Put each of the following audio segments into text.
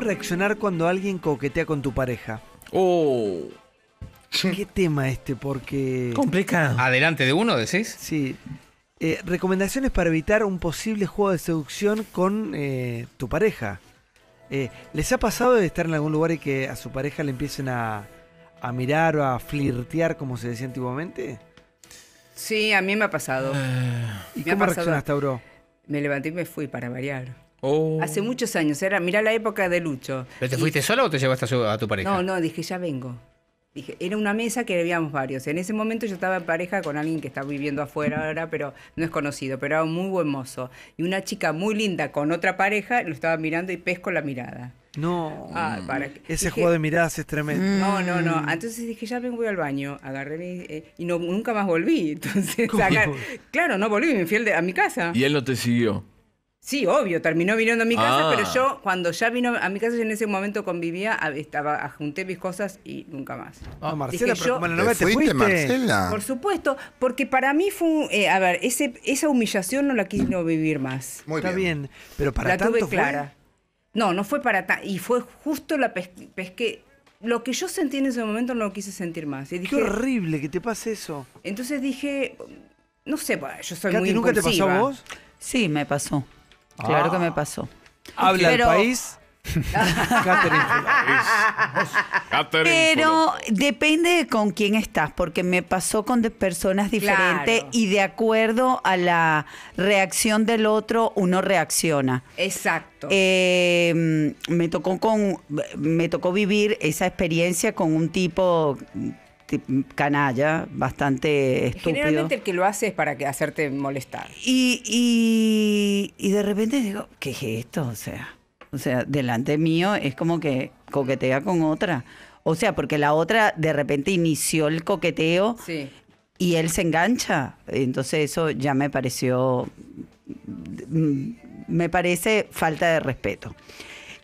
reaccionar cuando alguien coquetea con tu pareja? Oh. ¿Qué tema este? Porque. Complicado. ¿Adelante de uno, decís? Sí. Eh, recomendaciones para evitar un posible juego de seducción con eh, tu pareja. Eh, ¿Les ha pasado de estar en algún lugar y que a su pareja le empiecen a, mirar o a flirtear, como se decía antiguamente? Sí, a mí me ha pasado. ¿Y cómo reaccionaste, bro? Me levanté y me fui para variar. Oh. Hace muchos años, era, mirá la época de Lucho. ¿Pero te fuiste sola o te llevaste a, tu pareja? No, no, dije, ya vengo. Dije, era una mesa que habíamos varios. En ese momento yo estaba en pareja con alguien que está viviendo afuera ahora, pero no es conocido, pero era muy buen mozo. Y una chica muy linda con otra pareja lo estaba mirando y pesco la mirada. No, ah, ese juego de miradas es tremendo. No, no, no. Entonces dije, ya vengo voy al baño. Agarré eh, y no, nunca más volví. Entonces, claro, no volví, me fui a mi casa. ¿Y él no te siguió? Sí, obvio, terminó viniendo a mi casa, pero ah. yo cuando ya vino a mi casa, yo en ese momento convivía, estaba, junté mis cosas y nunca más. Ah, Marcela, pero te, fuiste, Marcela? Por supuesto, porque para mí fue, eh, a ver, ese, esa humillación no la quise vivir más. Muy Está bien. pero para la tanto tuve clara. No, no fue para tanto, y fue justo la pes Lo que yo sentí en ese momento no lo quise sentir más. Y Qué horrible que te pase eso. Entonces dije, no sé, yo soy muy impulsiva. ¿Nunca te pasó a vos? Sí, me pasó. Claro que me ah. pasó. Habla Pero, el país. Pero depende con quién estás, porque me pasó con personas diferentes y de acuerdo a la reacción del otro uno reacciona. Exacto. Em, me tocó con, me tocó vivir esa experiencia con un tipo canalla, bastante estúpido. Generalmente el que lo hace es para hacerte molestar. Y, de repente digo, ¿qué es esto? O sea, o sea, delante mío es como que coquetea con otra. O sea, porque la otra de repente inició el coqueteo y él se engancha. Entonces eso ya me pareció, mm, me parece falta de respeto.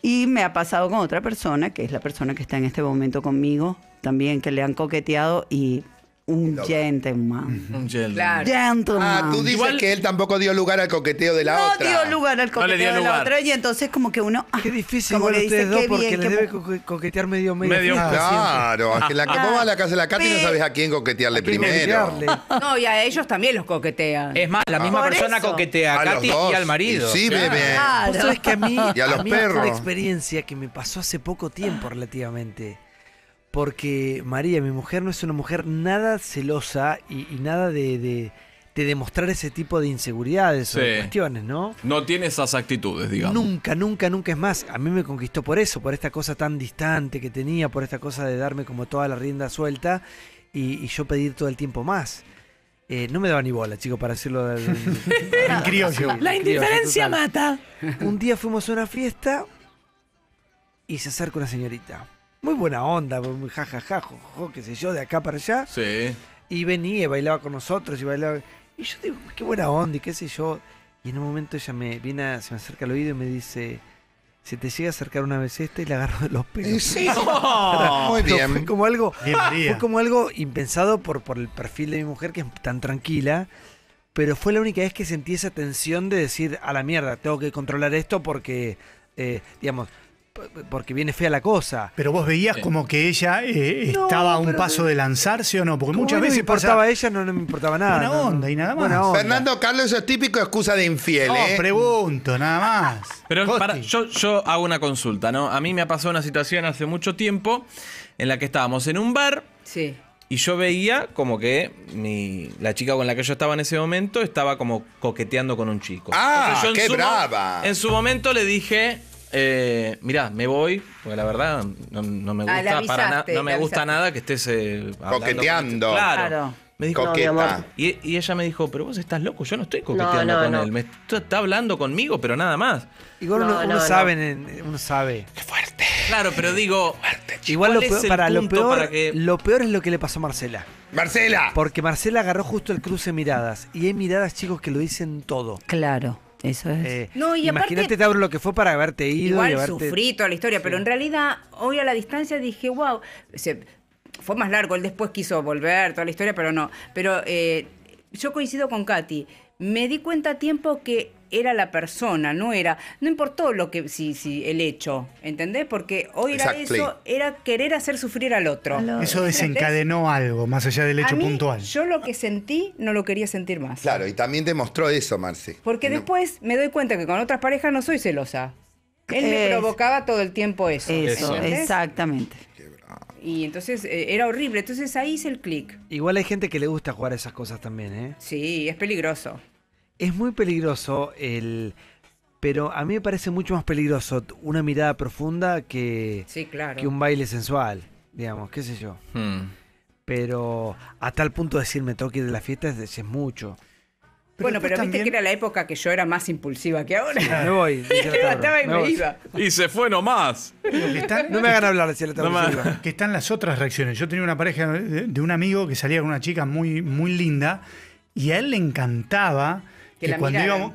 Y me ha pasado con otra persona, que es la persona que está en este momento conmigo, también que le han coqueteado y un gentleman. Un gentleman. Claro. Ah, tú dices que él tampoco dio lugar al coqueteo de la No dio lugar al coqueteo de la otra y entonces como que uno... Ah, qué difícil como dos qué porque bien, debe coquetear medio medio. Claro, es que la, ah. vos vas a la casa de la Katy no sabes a quién coquetearle primero. No, y a ellos también los coquetean. Es más, la misma persona coquetea a Katy y al marido. Sí, bebé. Claro. que a mí, Y a los perros. Es una experiencia que me pasó hace poco tiempo relativamente porque María, mi mujer, no es una mujer nada celosa y, nada de, demostrar ese tipo de inseguridades o cuestiones, ¿no? No tiene esas actitudes, digamos. Nunca, nunca, nunca es más. A mí me conquistó por eso, por esta cosa tan distante que tenía, por esta cosa de darme como toda la rienda suelta y, yo pedir todo el tiempo más. Eh, no me daba ni bola, chicos, para decirlo La indiferencia mata. Un día fuimos a una fiesta y se acerca una señorita muy buena onda, muy jajaja, qué sé yo, de acá para allá. Sí. Y venía, bailaba con nosotros y bailaba. Y yo digo, qué buena onda y qué sé yo. Y en un momento ella me viene, se me acerca al oído y me dice, se te llega a acercar una vez esta y la agarro de los pelos. Sí. muy bien. Fue como algo, fue como algo impensado por, por el perfil de mi mujer que es tan tranquila. Pero fue la única vez que sentí esa tensión de decir, a la mierda, tengo que controlar esto porque, eh, digamos, porque viene fea la cosa. Pero vos veías como que ella eh, estaba a un paso de lanzarse o no, porque muchas veces. me importaba a ella, no, no, me importaba nada. Buena onda y nada más. Fernando Carlos, eso es típico excusa de infiel. No, ¿eh? pregunto, nada más. Pero yo, hago una consulta, ¿no? A mí me ha pasado una situación hace mucho tiempo en la que estábamos en un bar. Sí. Y yo veía como que mi, la chica con la que yo estaba en ese momento estaba como coqueteando con un chico. ¡Ah! Yo ¡Qué brava! En su momento le dije eh, mirá, me voy, porque la verdad no, me ah, gusta, nada que estés coqueteando. Claro. Y, ella me dijo, pero vos estás loco, yo no estoy coqueteando con él. Me está, hablando conmigo, pero nada más. Igual uno, sabe, Qué fuerte. Claro, pero digo. Igual lo peor, para, lo lo peor es lo que le pasó a Marcela. ¡Marcela! Porque Marcela agarró justo el cruce miradas. Y hay miradas, chicos, que lo dicen todo. Claro. Eso es. Eh, no, y imagínate, aparte, Tauro, lo que fue para haberte ido. Igual sufrí toda la historia, pero en realidad, hoy a la distancia dije, wow, fue más largo, él después quiso volver, toda la historia, pero no. Pero eh, yo coincido con Katy, me di cuenta a tiempo que era la persona, no era, no importó lo que, sí, sí, el hecho, ¿entendés? Porque hoy era eso, era querer hacer sufrir al otro. Eso desencadenó algo, más allá del hecho puntual. Yo lo que sentí no lo quería sentir más. Claro, y también demostró eso, Marce. Porque después me doy cuenta que con otras parejas no soy celosa. Él me provocaba todo el tiempo eso. Eso, exactamente. Y entonces eh, era horrible. Entonces ahí hice el clic. Igual hay gente que le gusta jugar esas cosas también, ¿eh? Sí, es peligroso. Es muy peligroso el... Pero a mí me parece mucho más peligroso una mirada profunda que, que un baile sensual, digamos, qué sé yo. Hmm. Pero a tal punto de decirme toque de la fiesta es, mucho. bueno, pero viste que era la época que yo era más impulsiva que ahora. Sí, voy. y Y se fue nomás. no me hagan hablar si la Que están las otras reacciones. Yo tenía una pareja de, un amigo que salía con una chica muy, muy linda y a él le encantaba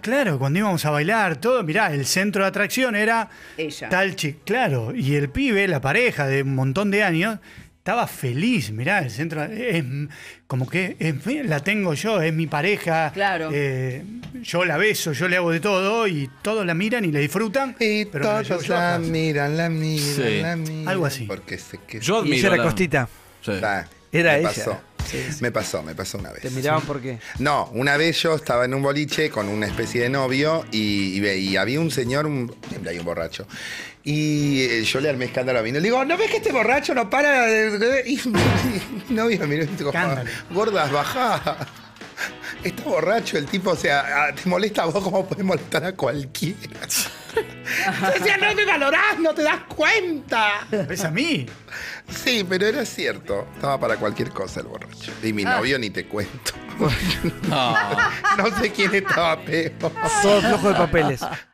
claro, cuando íbamos a bailar, todo, mirá, el centro de atracción era Ella. tal claro, y el pibe, la pareja de un montón de años, estaba feliz, mirá, el centro es como que la tengo yo, es mi pareja, claro. Eh, yo la beso, yo le hago de todo y todos la miran y la disfrutan. pero todos la miran, la miran, la miran. Algo así. Porque se yo admiro. la... costita. Sí. era ella. Me pasó, me pasó una vez. ¿Te miraban por qué? No, una vez yo estaba en un boliche con una especie de novio y, y, había un señor, un, hay un borracho, y eh, yo le armé escándalo a mí. Le digo, ¿no ves que este borracho no para? De... Y mi novio miró y dijo, ah, gordas, bajá! está borracho el tipo, o sea, ah, te molesta a vos como puede molestar a cualquiera. No no te no te das cuenta. ¿Es a mí? Sí, pero era cierto. Estaba para cualquier cosa el borracho. Y mi ah. novio ni te cuento. No. no sé quién estaba peor. Todo flojo de papeles.